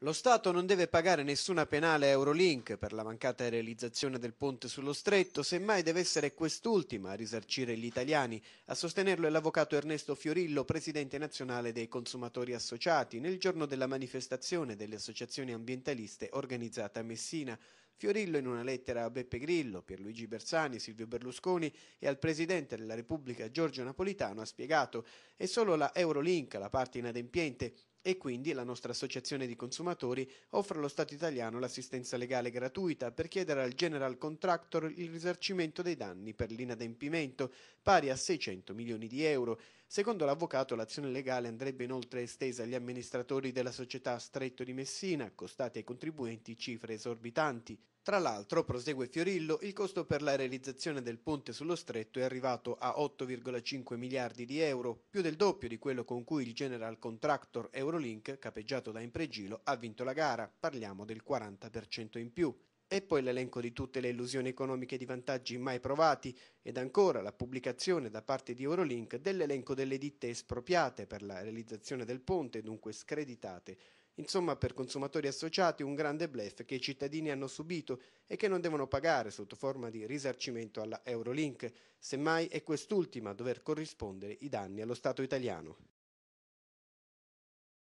Lo Stato non deve pagare nessuna penale a Eurolink per la mancata realizzazione del ponte sullo stretto, semmai deve essere quest'ultima a risarcire gli italiani. A sostenerlo è l'avvocato Ernesto Fiorillo, presidente nazionale dei consumatori associati, nel giorno della manifestazione delle associazioni ambientaliste organizzata a Messina. Fiorillo in una lettera a Beppe Grillo, Pierluigi Bersani, Silvio Berlusconi e al Presidente della Repubblica Giorgio Napolitano ha spiegato è solo la Eurolink la parte inadempiente e quindi la nostra associazione di consumatori offre allo Stato italiano l'assistenza legale gratuita per chiedere al General Contractor il risarcimento dei danni per l'inadempimento, pari a 600 milioni di euro. Secondo l'avvocato l'azione legale andrebbe inoltre estesa agli amministratori della società Stretto di Messina, costate ai contribuenti cifre esorbitanti. Tra l'altro, prosegue Fiorillo, il costo per la realizzazione del ponte sullo stretto è arrivato a 8,5 miliardi di euro, più del doppio di quello con cui il general contractor Eurolink, capeggiato da Impregilo, ha vinto la gara, parliamo del 40% in più. E poi l'elenco di tutte le illusioni economiche di vantaggi mai provati ed ancora la pubblicazione da parte di Eurolink dell'elenco delle ditte espropriate per la realizzazione del ponte, dunque screditate Insomma, per consumatori associati un grande blef che i cittadini hanno subito e che non devono pagare sotto forma di risarcimento alla Eurolink. Semmai è quest'ultima a dover corrispondere i danni allo Stato italiano.